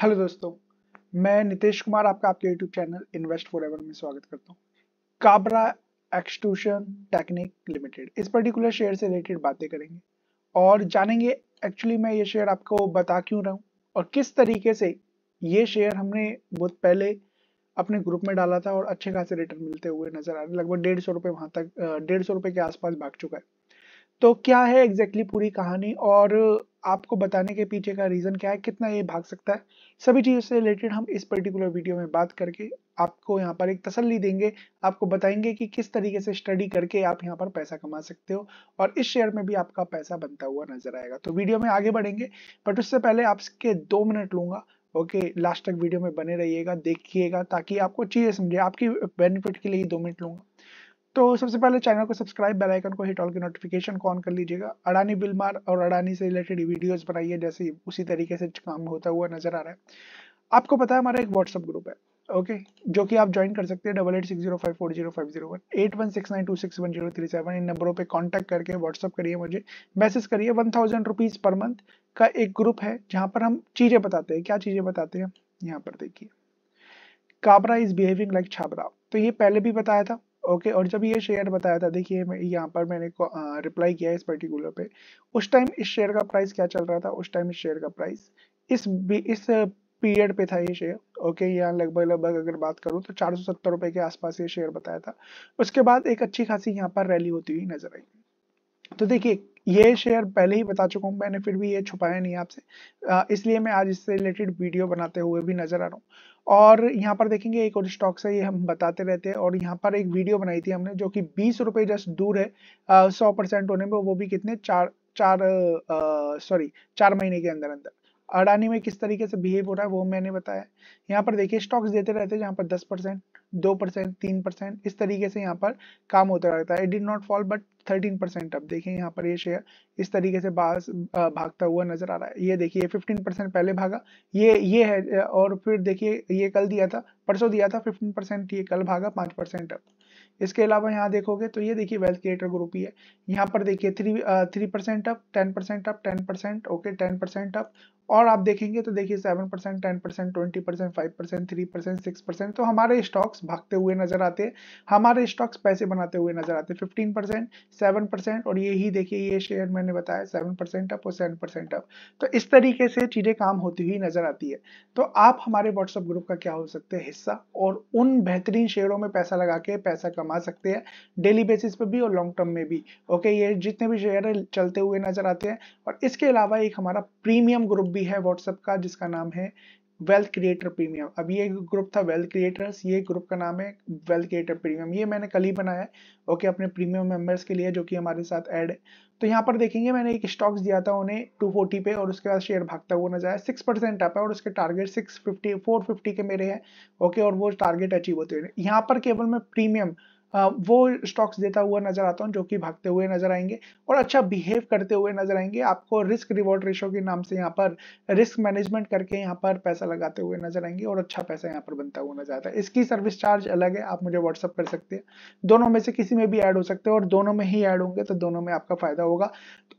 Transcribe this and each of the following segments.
hello दोस्तों मैं नितेश कुमार आपका आपके YouTube channel invest forever में स्वागत करता हूँ काबरा एक्सटूशन टेक्निक लिमिटेड इस पर्टिकुलर शेयर से रिलेटेड बातें करेंगे और जानेंगे एक्चुअली मैं ये शेयर आपको बता क्यों रहा हूँ और किस तरीके से ये शेयर हमने बहुत पहले अपने ग्रुप में डाला था और अच्छे खासे रिटर्न मिलते हुए नजर आ रहे लगभग डेढ़ सौ रुपये वहाँ तक डेढ़ सौ रुपये के आसपास भाग चुका है तो क्या है एग्जैक्टली exactly पूरी कहानी और आपको बताने के पीछे का रीज़न क्या है कितना ये भाग सकता है सभी चीज़ों से रिलेटेड हम इस पर्टिकुलर वीडियो में बात करके आपको यहाँ पर एक तसल्ली देंगे आपको बताएंगे कि किस तरीके से स्टडी करके आप यहाँ पर पैसा कमा सकते हो और इस शेयर में भी आपका पैसा बनता हुआ नजर आएगा तो वीडियो में आगे बढ़ेंगे बट उससे पहले आपके दो मिनट लूंगा ओके लास्ट तक वीडियो में बने रहिएगा देखिएगा ताकि आपको चीज़ें समझे आपकी बेनिफिट के लिए दो मिनट लूंगा तो सबसे पहले चैनल को सब्सक्राइब बेल आइकन को हिट ऑल की नोटिफिकेशन को ऑन कर लीजिएगा अडानी बिलमार और अडानी से रिलेटेड वीडियोस बनाइए जैसे उसी तरीके से काम होता हुआ नजर आ रहा है आपको पता है हमारा एक व्हाट्सअप ग्रुप है ओके जो कि आप ज्वाइन कर सकते हैं double eight six zero five four zero five zero one eight one six nine two six one zero three seven इन नंबरों पे कांटेक्ट करके व्हाट्सअप करिए मुझे मैसेज करिए one thousand rupees per month का एक ग्रुप है जहाँ पर हम चीज़ें बताते हैं क्या चीज़ें बताते हैं यहाँ पर देखिए Kabra is behaving like Chhabra तो ये पहले भी बताया था ओके और जब ये शेयर बताया था देखिए मैं यहाँ पर मैंने रिप्लाई किया इस पर्टिकुलर पे उस टाइम इस शेयर का प्राइस क्या चल रहा था उस टाइम इस शेयर का प्राइस इस इस पीरियड पे था ये शेयर ओके यहाँ लगभग लगभग अगर बात करूँ तो चार सौ के आसपास ये शेयर बताया था उसके बाद एक अच्छी खासी यहाँ पर रैली होती हुई नजर आई तो देखिए ये शेयर पहले ही बता चुका हूँ मैंने फिर भी ये छुपाया नहीं आपसे इसलिए मैं आज इससे रिलेटेड वीडियो बनाते हुए भी नजर आ रहा हूँ और यहाँ पर देखेंगे एक और स्टॉक से ये हम बताते रहते हैं और यहाँ पर एक वीडियो बनाई थी हमने जो कि बीस रुपए जस्ट दूर है सौ परसेंट होने में वो भी कितने चार चार सॉरी चार महीने के अंदर अंदर अडानी में किस तरीके से बिहेव हो रहा है वो मैंने बताया यहाँ पर देखिए स्टॉक्स देते रहते हैं जहाँ पर दस परसेंट दो परसेंट तीन परसेंट इस तरीके से यहाँ पर काम होता रहता है it did not fall but thirteen percent अब देखें यहाँ पर ये शेयर इस तरीके से भागता हुआ नजर आ रहा है ये देखिए फिफ्टीन परसेंट पहले भागा ये ये है और फिर देखिए ये कल दिया था परसों दिया था फिफ्टीन परसेंट ये कल भागा पाँच परसेंट अब इसके अलावा यहाँ देखोगे तो ये देखिए वेल्थ क्रिएटर ग्रुप ही है यहाँ पर देखिए three three percent up ten percent up ten percent okay ten percent up और आप देखेंगे तो देखिए seven percent ten percent twenty percent five percent three percent six percent तो हमारे स्टॉक्स भागते हुए नजर आते हैं हमारे स्टॉक्स पैसे बनाते हुए नजर आते हैं फिफ्टीन परसेंट सेवन परसेंट और ये ही देखिए ये शेयर मैंने बताया सेवन परसेंट अप और सेवन परसेंट अप तो इस तरीके से चीज़ें काम होती हुई नजर आती है तो आप हमारे व्हाट्सएप ग्रुप का क्या हो सकते हैं हिस्सा और उन बेहतरीन शेयरों में पैसा लगा के पैसा कम कमा सकते हैं डेली बेसिस पे भी और लॉन्ग टर्म में भी ओके ये जितने भी शेयर चलते हुए नजर आते हैं और इसके अलावा एक हमारा प्रीमियम ग्रुप भी है व्हाट्सएप का जिसका नाम है वेल्थ क्रिएटर प्रीमियम अब ये ग्रुप था वेल्थ क्रिएटर्स ये ग्रुप का नाम है वेल्थ क्रिएटर प्रीमियम ये मैंने कल ही बनाया है ओके अपने प्रीमियम मेंबर्स के लिए जो कि हमारे साथ ऐड है तो यहाँ पर देखेंगे मैंने एक स्टॉक्स दिया था उन्हें 240 पे और उसके बाद शेयर भागता हुआ नजर आया सिक्स परसेंट आप है और उसके टारगेट 650 फिफ्टी के मेरे हैं ओके और वो टारगेट अचीव होते हैं यहाँ पर केवल मैं प्रीमियम वो स्टॉक्स देता हुआ नजर आता हूँ जो कि भागते हुए नजर आएंगे और अच्छा बिहेव करते हुए नजर आएंगे आपको रिस्क रिवॉर्ड रेशो के नाम से यहाँ पर रिस्क मैनेजमेंट करके यहाँ पर पैसा लगाते हुए नजर आएंगे और अच्छा पैसा यहाँ पर बनता हुआ नजर आता है इसकी सर्विस चार्ज अलग है आप मुझे व्हाट्सअप कर सकते हैं दोनों में से किसी में भी ऐड हो सकते हैं और दोनों में ही ऐड होंगे तो दोनों में आपका फायदा होगा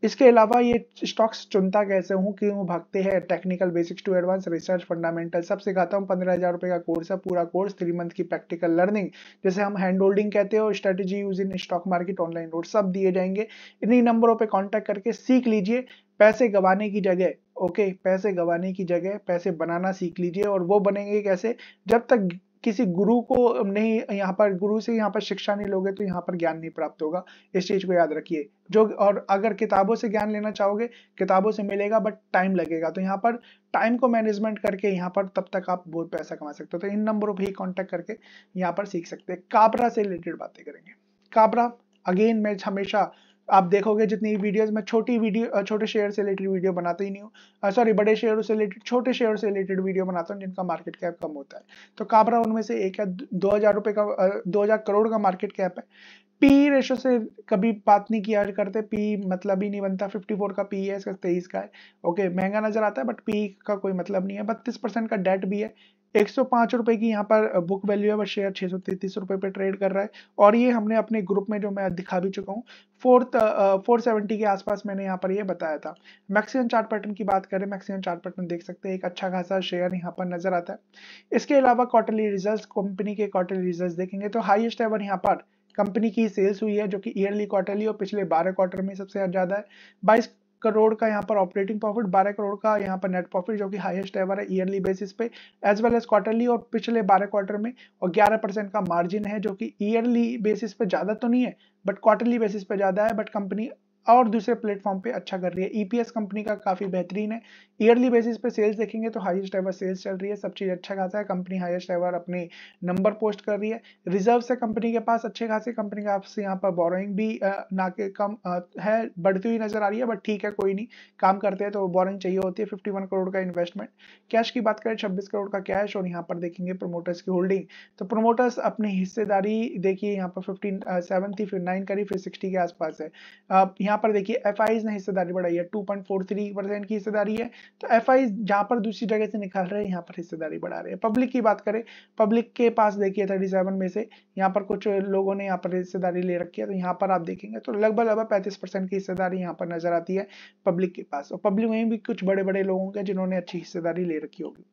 इसके अलावा ये स्टॉक्स चुनता कैसे हूँ क्यों भागते हैं technical basics to advance research fundamental सब सिखाता हूँ पंद्रह हजार रुपये का कोर्स है पूरा कोर्स थ्री मंथ की प्रैक्टिकल लर्निंग जैसे हम हैंड होल्डिंग कहते हो strategy use in stock market online road सब दिए जाएंगे इन्हीं नंबरों पे कांटेक्ट करके सीख लीजिए पैसे गवाने की जगह ओके पैसे गवाने की जगह पैसे बनाना सीख लीजिए और वो बनेंगे कैसे जब तक किसी गुरु को नहीं यहाँ पर गुरु से यहाँ पर शिक्षा नहीं लोगे तो यहाँ पर ज्ञान नहीं प्राप्त होगा इस चीज को याद रखिए जो और अगर किताबों से ज्ञान लेना चाहोगे किताबों से मिलेगा बट टाइम लगेगा तो यहाँ पर टाइम को मैनेजमेंट करके यहाँ पर तब तक आप बहुत पैसा कमा सकते हो तो इन नंबरों पर ही कॉन्टेक्ट करके यहाँ पर सीख सकते हैं काबरा से रिलेटेड बातें करेंगे काबरा अगेन मैं हमेशा आप देखोगे जितनी वीडियोस मैं छोटी वीडियो छोटे शेयर से रिलेटेड वीडियो बनाता ही नहीं हूँ सॉरी बड़े शेयर से रिलेटेड छोटे शेयर से रिलेटेड वीडियो बनाता हूँ जिनका मार्केट कैप कम होता है तो काबरा उनमें से एक है दो हज़ार रुपये का दो हज़ार करोड़ का मार्केट कैप है पी रेशो से कभी बात नहीं किया करते पी मतलब ही नहीं बनता 54 का पी है इसका तेईस का है ओके महंगा नजर आता है बट पी का कोई मतलब नहीं है बत्तीस परसेंट का डेट भी है एक सौ रुपए की यहाँ पर बुक वैल्यू है वह शेयर छह सौ तैतीस रुपए पे ट्रेड कर रहा है और ये हमने अपने ग्रुप में जो मैं दिखा भी चुका हूँ फोर्थ फोर सेवेंटी के आसपास मैंने यहाँ पर ये बताया था मैक्सिमम चार्ट पैटर्न की बात करें मैक्सिमम चार्ट पैटर्न देख सकते हैं एक अच्छा खासा शेयर यहाँ पर नजर आता है इसके अलावा क्वार्टरली रिजल्ट कंपनी के क्वार्टरली रिजल्ट देखेंगे तो हाइएस्ट एवर यहाँ पर कंपनी की सेल्स हुई है जो कि ईयरली क्वार्टरली और पिछले 12 क्वार्टर में सबसे ज़्यादा है 22 करोड़ का यहाँ पर ऑपरेटिंग प्रॉफिट 12 करोड़ का यहाँ पर नेट प्रॉफिट जो कि हाईएस्ट एवर है ईयरली बेसिस पे एज वेल एज क्वार्टरली और पिछले 12 क्वार्टर में और 11 परसेंट का मार्जिन है जो कि ईयरली बेसिस पे ज़्यादा तो नहीं है बट क्वार्टरली बेसिस पे ज़्यादा है बट कंपनी और दूसरे प्लेटफॉर्म पे अच्छा कर रही है ईपीएस e कंपनी का काफ़ी बेहतरीन है ईयरली बेसिस पे सेल्स देखेंगे तो हाईएस्ट एवर सेल्स चल रही है सब चीज़ अच्छा खासा है कंपनी हाईएस्ट एवर अपने नंबर पोस्ट कर रही है रिजर्व से कंपनी के पास अच्छे खासे कंपनी के पास यहाँ पर बोरोइंग भी ना के कम है बढ़ती हुई नजर आ रही है बट ठीक है कोई नहीं काम करते हैं तो बोरिंग चाहिए होती है फिफ्टी करोड़ का इन्वेस्टमेंट कैश की बात करें छब्बीस करोड़ का कैश और यहाँ पर देखेंगे प्रोमोटर्स की होल्डिंग तो प्रोमोटर्स अपनी हिस्सेदारी देखिए यहाँ पर फिफ्टीन सेवन थी फिर नाइन करी फिर सिक्सटी के आसपास है यहाँ यहाँ पर देखिए एफ ने हिस्सेदारी बढ़ाई है 2.43 परसेंट की हिस्सेदारी है तो एफ आई जहाँ पर दूसरी जगह से निकाल रहे हैं यहाँ पर हिस्सेदारी बढ़ा रहे हैं पब्लिक की बात करें पब्लिक के पास देखिए 37 में से यहाँ पर कुछ लोगों ने यहाँ पर हिस्सेदारी ले रखी है तो यहाँ पर आप देखेंगे तो लगभग लगभग पैंतीस की हिस्सेदारी यहाँ पर नजर आती है पब्लिक के पास और पब्लिक में भी कुछ बड़े बड़े लोगों के जिन्होंने अच्छी हिस्सेदारी ले रखी होगी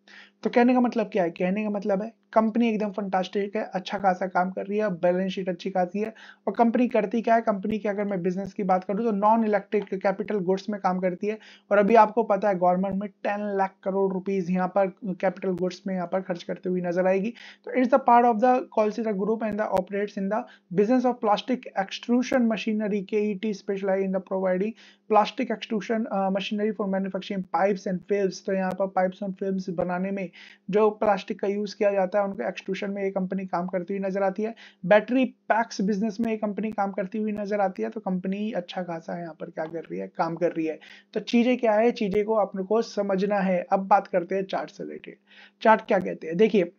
तो कहने का मतलब क्या है कहने का मतलब है कंपनी एकदम फंटास्टिक है अच्छा खासा काम कर रही है बैलेंस शीट अच्छी खासी है और कंपनी करती क्या है कंपनी की अगर मैं बिजनेस की बात करूँ तो नॉन इलेक्ट्रिक कैपिटल गुड्स में काम करती है और अभी आपको पता है गवर्नमेंट में टेन लाख करोड़ रुपीज यहाँ पर कैपिटल गुड्स में यहाँ पर खर्च करते हुए नजर आएगी तो it's the part of the Kolsite group and the operates in the business of plastic extrusion machinery K E T specialise in the providing plastic extrusion machinery for manufacturing pipes and film तो यहाँ पर pipes and film बनाने में जो plastic का use किया जाता है है उनको एक्सट्यूशन में ये कंपनी काम करती हुई नजर आती है बैटरी पैक्स बिजनेस में ये कंपनी काम करती हुई नजर आती है तो कंपनी अच्छा खासा यहाँ पर क्या कर रही है काम कर रही है तो चीजें क्या है चीजें को अपने को समझना है अब बात करते हैं चार्ट से रिलेटेड चार्ट क्या कहते हैं देखिए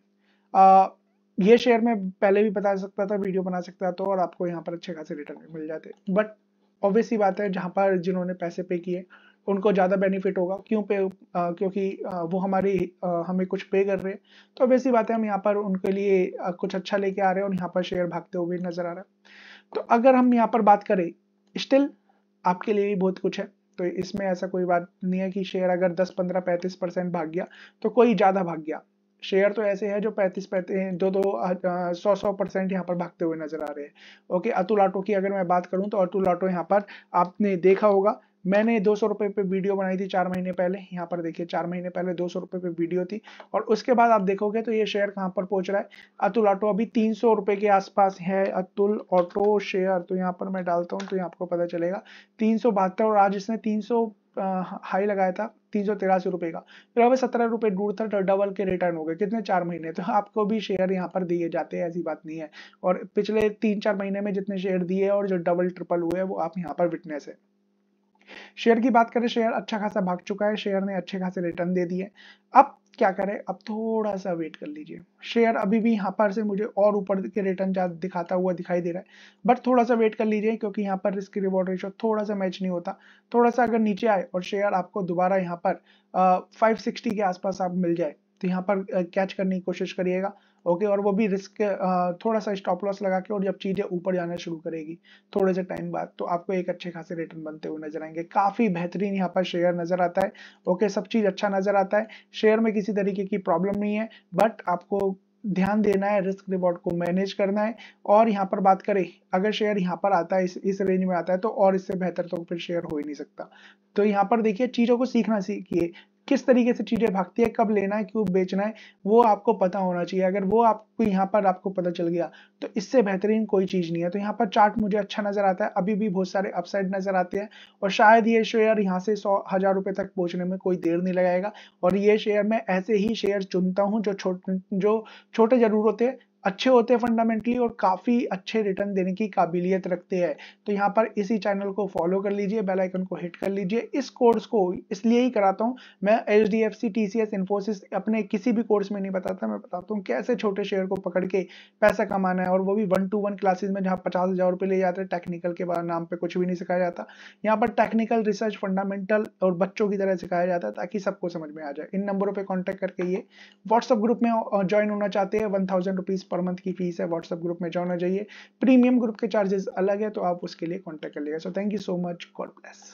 ये शेयर में पहले भी बता सकता था वीडियो बना सकता था और आपको यहाँ पर अच्छे खासे रिटर्न मिल जाते बट ऑब्वियसली बात है जहाँ पर जिन्होंने पैसे पे किए उनको ज़्यादा बेनिफिट होगा क्यों पे आ, क्योंकि आ, वो हमारी आ, हमें कुछ पे कर रहे हैं तो अब ऐसी बात है हम यहाँ पर उनके लिए आ, कुछ अच्छा लेके आ रहे हैं और यहाँ पर शेयर भागते हुए नज़र आ रहा है तो अगर हम यहाँ पर बात करें स्टिल आपके लिए भी बहुत कुछ है तो इसमें ऐसा कोई बात नहीं है कि शेयर अगर 10, 15, 35 परसेंट भाग गया तो कोई ज़्यादा भाग गया शेयर तो ऐसे हैं जो पैंतीस पैंतीस दो दो सौ सौ परसेंट यहाँ पर भागते हुए नजर आ रहे हैं ओके अतुल ऑटो की अगर मैं बात करूँ तो अतुल ऑटो यहाँ पर आपने देखा होगा मैंने दो सौ रुपये पे वीडियो बनाई थी चार महीने पहले यहाँ पर देखिए चार महीने पहले दो सौ रुपये पे वीडियो थी और उसके बाद आप देखोगे तो ये शेयर कहाँ पर पहुँच रहा है अतुल ऑटो अभी तीन सौ रुपये के आसपास है अतुल ऑटो शेयर तो यहाँ पर मैं डालता हूँ तो यहाँ आपको पता चलेगा तीन सौ बहत्तर और आज इसने तीन सौ हाई लगाया था तीन सौ तिरासी रुपए का फिर अभी सत्रह रुपए दूर तो डबल के रिटर्न हो गए कितने चार महीने तो आपको भी शेयर यहाँ पर दिए जाते हैं ऐसी बात नहीं है और पिछले तीन चार महीने में जितने शेयर दिए और जो डबल ट्रिपल हुए वो आप यहाँ पर विटनेस है शेयर की बात करें शेयर अच्छा खासा भाग चुका है शेयर ने अच्छे खासे रिटर्न दे दिए अब क्या करें अब थोड़ा सा वेट कर लीजिए शेयर अभी भी यहाँ पर से मुझे और ऊपर के रिटर्न ज़्यादा दिखाता हुआ दिखाई दे रहा है बट थोड़ा सा वेट कर लीजिए क्योंकि यहाँ पर रिस्क रिवॉर्ड रेशो थोड़ा सा मैच नहीं होता थोड़ा सा अगर नीचे आए और शेयर आपको दोबारा यहाँ पर फाइव सिक्सटी के आसपास आप मिल जाए तो यहाँ पर कैच करने की कोशिश करिएगा ओके और वो भी रिस्क थोड़ा सा स्टॉप लॉस लगा के और जब चीज़ें ऊपर जाना शुरू करेगी थोड़े से टाइम बाद तो आपको एक अच्छे खासे रिटर्न बनते हुए नजर आएंगे काफ़ी बेहतरीन यहाँ पर शेयर नज़र आता है ओके सब चीज़ अच्छा नज़र आता है शेयर में किसी तरीके की प्रॉब्लम नहीं है बट आपको ध्यान देना है रिस्क रिवॉर्ड को मैनेज करना है और यहाँ पर बात करें अगर शेयर यहाँ पर आता है इस इस रेंज में आता है तो और इससे बेहतर तो फिर शेयर हो ही नहीं सकता तो यहाँ पर देखिए चीज़ों को सीखना सीखिए किस तरीके से चीज़ें भागती है कब लेना है क्यों बेचना है वो आपको पता होना चाहिए अगर वो आपको यहाँ पर आपको पता चल गया तो इससे बेहतरीन कोई चीज़ नहीं है तो यहाँ पर चार्ट मुझे अच्छा नज़र आता है अभी भी बहुत सारे अपसाइड नज़र आते हैं और शायद ये शेयर यहाँ से सौ हज़ार रुपए तक पहुंचने में कोई देर नहीं लगाएगा और ये शेयर मैं ऐसे ही शेयर चुनता हूँ जो छोटे जो छोटे ज़रूर होते हैं अच्छे होते हैं फंडामेंटली और काफ़ी अच्छे रिटर्न देने की काबिलियत रखते हैं तो यहाँ पर इसी चैनल को फॉलो कर लीजिए बेल आइकन को हिट कर लीजिए इस कोर्स को इसलिए ही कराता हूँ मैं H D F C T C S Infosys अपने किसी भी कोर्स में नहीं बताता मैं बताता हूँ कैसे छोटे शेयर को पकड़ के पैसा कमाना है और वो भी वन टू वन क्लासेज में जहाँ पचास हज़ार रुपये ले जाते हैं टेक्निकल के नाम पर कुछ भी नहीं सिखाया जाता यहाँ पर टेक्निकल रिसर्च फंडामेंटल और बच्चों की तरह सिखाया जाता है ताकि सबको समझ में आ जाए इन नंबरों पर कॉन्टैक्ट करके ये व्हाट्सअप ग्रुप में ज्वाइन होना चाहते हैं वन थाउजेंड रुपीज़ पर पर मंथ की फीस है व्हाट्सअप ग्रुप में जाना चाहिए प्रीमियम ग्रुप के चार्जेस अलग है तो आप उसके लिए कॉन्टेक्ट कर लेगा so thank you so much God bless